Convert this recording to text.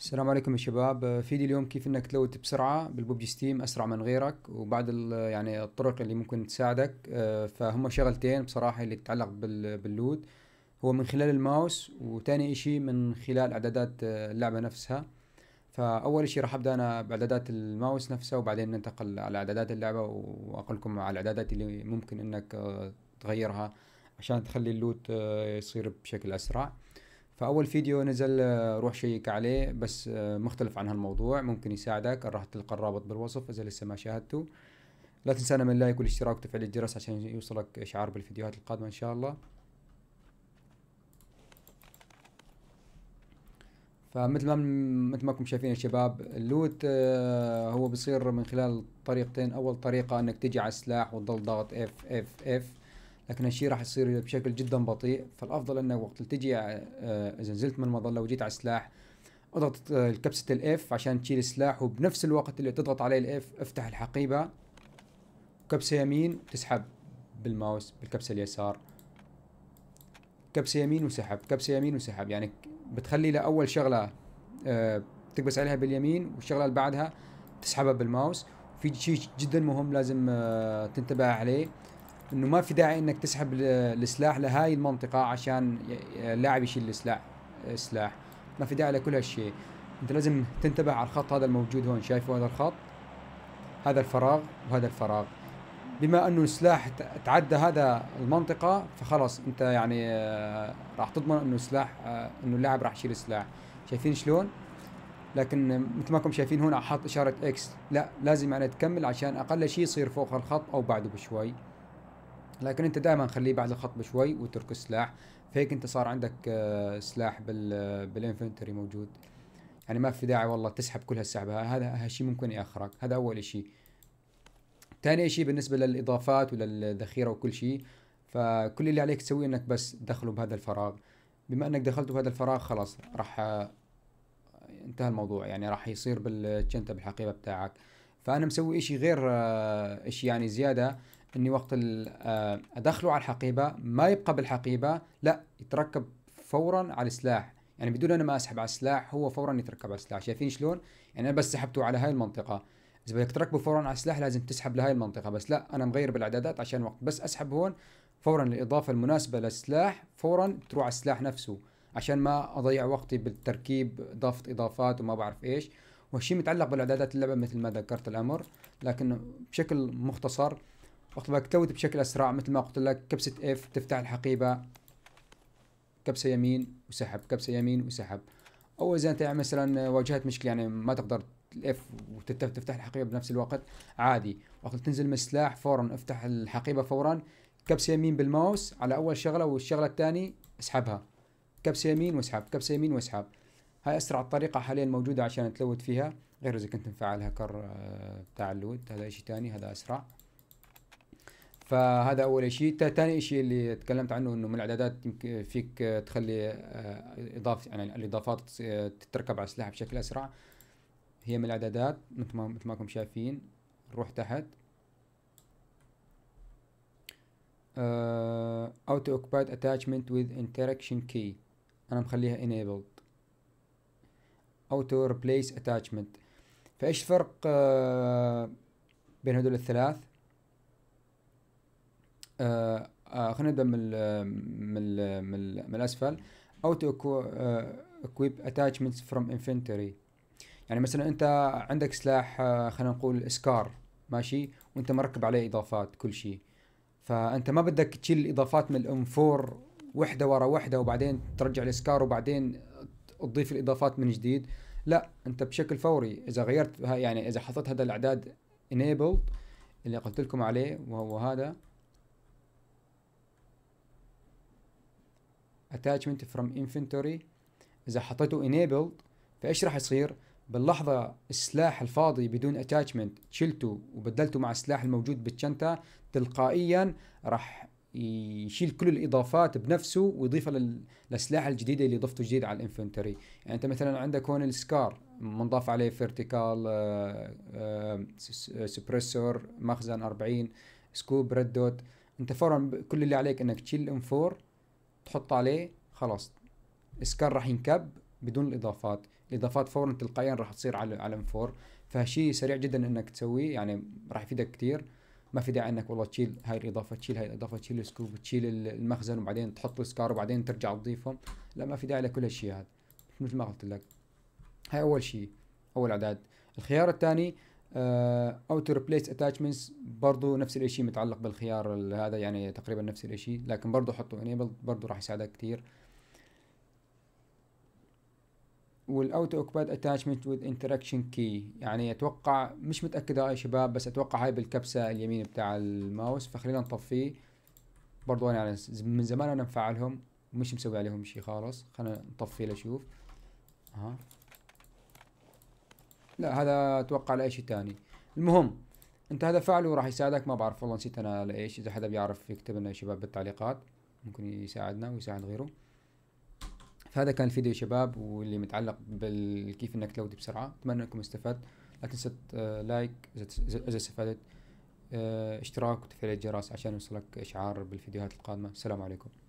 السلام عليكم يا شباب فيديو اليوم كيف انك تلوت بسرعه بالبوبجي ستيم اسرع من غيرك وبعض يعني الطرق اللي ممكن تساعدك آه، فهم شغلتين بصراحه اللي تتعلق باللود هو من خلال الماوس وتاني اشي من خلال اعدادات آه، اللعبه نفسها فاول اشي راح ابدا انا باعدادات الماوس نفسها وبعدين ننتقل على اعدادات اللعبه واقلكم على الاعدادات اللي ممكن انك آه، تغيرها عشان تخلي اللوت يصير بشكل اسرع فاول فيديو نزل آه، روح شيك عليه بس آه، مختلف عن هالموضوع ممكن يساعدك راح تلقى الرابط بالوصف اذا لسه ما شاهدته لا تنسانا من اللايك والاشتراك وتفعيل الجرس عشان يوصلك اشعار بالفيديوهات القادمه ان شاء الله فمثل ما مثل ما شايفين يا شباب اللوت آه، هو بيصير من خلال طريقتين اول طريقه انك تجي على السلاح وتضل ضاغط اف اف اف لكن الشيء راح يصير بشكل جدا بطيء فالافضل انه وقت تجي آه، اذا نزلت من المظله وجيت على السلاح اضغط آه، كبسه الاف عشان تشيل السلاح وبنفس الوقت اللي تضغط عليه الاف افتح الحقيبه كبسه يمين تسحب بالماوس بالكبسه اليسار كبسه يمين وسحب كبسه يمين وسحب يعني بتخلي له اول شغله أه تكبس عليها باليمين والشغله اللي بعدها تسحبها بالماوس في شيء جدا مهم لازم أه تنتبه عليه انه ما في داعي انك تسحب السلاح لهاي المنطقه عشان اللاعب يشيل السلاح سلاح ما في داعي لكل هالشيء انت لازم تنتبه على الخط هذا الموجود هون شايفوا هذا الخط هذا الفراغ وهذا الفراغ بما انه السلاح تعدى هذا المنطقه فخلص انت يعني آه، راح تضمن انه السلاح آه، انه اللاعب راح يشيل السلاح شايفين شلون لكن مثل ما كم شايفين هون حاط اشاره اكس لا لازم يعني تكمل عشان اقل شيء يصير فوق الخط او بعده بشوي لكن انت دائما خليه بعد الخط بشوي واترك السلاح فهيك انت صار عندك آه، سلاح بال آه، بالانفنتوري موجود يعني ما في داعي والله تسحب كل هالسحبه هذا هالشيء ممكن ياخرك هذا اول شيء ثاني شيء بالنسبه للاضافات وللذخيره وكل شيء فكل اللي عليك تسويه انك بس دخله بهذا الفراغ بما انك دخلته بهذا الفراغ خلاص راح آه، انتهى الموضوع يعني راح يصير بالشنطه بالحقيبه بتاعك فانا مسوي اشي غير اشي يعني زياده اني وقت آه، ادخله على الحقيبه ما يبقى بالحقيبه لا يتركب فورا على السلاح يعني بدون انا ما اسحب على السلاح هو فورا يتركب على السلاح شايفين شلون يعني انا بس سحبته على هاي المنطقه اذا بدك تركبه فورا على السلاح لازم تسحب لهاي المنطقه بس لا انا مغير بالاعدادات عشان وقت بس اسحب هون فورا الاضافه المناسبه للسلاح فورا تروح على السلاح نفسه عشان ما اضيع وقتي بالتركيب اضافه اضافات وما بعرف ايش وهالشيء متعلق بالاعدادات اللعبه مثل ما ذكرت الامر لكن بشكل مختصر وقت بالك توت بشكل اسرع مثل ما قلت لك كبسه اف تفتح الحقيبه كبسه يمين وسحب كبسه يمين وسحب او اذا انت مثلا واجهت مشكله يعني ما تقدر الاف وتفتح الحقيبه بنفس الوقت عادي وقت تنزل من السلاح فورا افتح الحقيبه فورا كبسه يمين بالماوس على اول شغله والشغله الثانيه اسحبها كبسه يمين واسحب كبسه يمين واسحب هاي اسرع طريقه حاليا موجوده عشان تلود فيها غير اذا كنت مفعل هاكر بتاع آه، اللود هذا شيء ثاني هذا اسرع فهذا اول شيء ثاني شيء اللي تكلمت عنه انه من الاعدادات فيك تخلي آه، اضافه يعني الاضافات آه، تتركب على السلاح بشكل اسرع هي من الاعدادات مثل ما مثل ما شايفين نروح تحت او تو اوكبايد اتاتشمنت وذ انتراكشن كي انا مخليها enabled اوتو ريبليس اتاتشمنت فايش الفرق آه، بين هدول الثلاث آه، آه، خلينا نبدا من ال من ال من, الـ من الاسفل او تو اكويب اتاتشمنت فروم انفنتوري يعني مثلا انت عندك سلاح آه، خلينا نقول سكار ماشي وانت مركب عليه اضافات كل شيء فانت ما بدك تشيل الاضافات من الام 4 وحده ورا وحده وبعدين ترجع السكار وبعدين تضيف الاضافات من جديد لا انت بشكل فوري اذا غيرت يعني اذا حطيت هذا الاعداد enabled اللي قلت لكم عليه وهو هذا attachment from inventory اذا حطيته enabled فايش راح يصير باللحظة السلاح الفاضي بدون اتاتشمنت شلته وبدلته مع السلاح الموجود بالشنطة تلقائيا راح يشيل كل الاضافات بنفسه ويضيفها للسلاح الجديده اللي ضفته جديد على الانفنتوري يعني انت مثلا عندك هون السكار منضاف عليه فيرتيكال آه، آه، سبريسور مخزن 40 سكوب ريد دوت انت فورا كل اللي عليك انك تشيل الام 4 تحط عليه خلاص اسكان راح ينكب بدون الاضافات الاضافات فورا تلقائيا راح تصير على على ام 4 فشيء سريع جدا انك تسويه يعني راح يفيدك كثير ما في داعي انك والله تشيل هاي الاضافه تشيل هاي الاضافه تشيل السكوب تشيل المخزن وبعدين تحط السكار وبعدين ترجع تضيفهم لا ما في داعي لكل هالشيء هذا مثل ما قلت لك هاي اول شيء اول اعداد الخيار الثاني او تو ريبليس اتاتشمنتس برضه نفس الشيء متعلق بالخيار هذا يعني تقريبا نفس الشيء لكن برضه حطوا انيبل برضه راح يساعدك كثير والاوتو اوكباد اتاتشمنت وذ انتراكشن كي يعني اتوقع مش متاكد يا شباب بس اتوقع هاي بالكبسه اليمين بتاع الماوس فخلينا نطفيه برضو انا يعني من زمان انا مفعلهم مش مسوي عليهم شيء خالص خلينا نطفيه لشوف اها لا هذا اتوقع شيء ثاني المهم انت هذا فعله وراح يساعدك ما بعرف والله نسيت انا لايش اذا حدا بيعرف يكتب لنا يا شباب بالتعليقات ممكن يساعدنا ويساعد غيره فهذا كان الفيديو يا شباب واللي متعلق بالكيف انك تلودي بسرعه اتمنى انكم استفدت لا تنسى لايك آه، اذا استفدت آه، اشتراك وتفعيل الجرس عشان يوصلك اشعار بالفيديوهات القادمه السلام عليكم